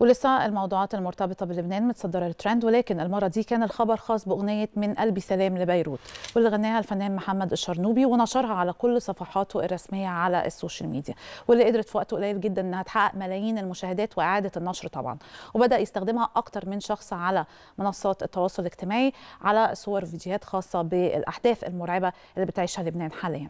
ولسه الموضوعات المرتبطة بلبنان متصدرة الترند ولكن المرة دي كان الخبر خاص بأغنية من قلبي سلام لبيروت واللي غناها الفنان محمد الشرنوبي ونشرها على كل صفحاته الرسمية على السوشيال ميديا واللي قدرت في وقت قليل جدا انها تحقق ملايين المشاهدات وإعادة النشر طبعا وبدأ يستخدمها أكتر من شخص على منصات التواصل الاجتماعي على صور وفيديوهات خاصة بالأحداث المرعبة اللي بتعيشها لبنان حاليا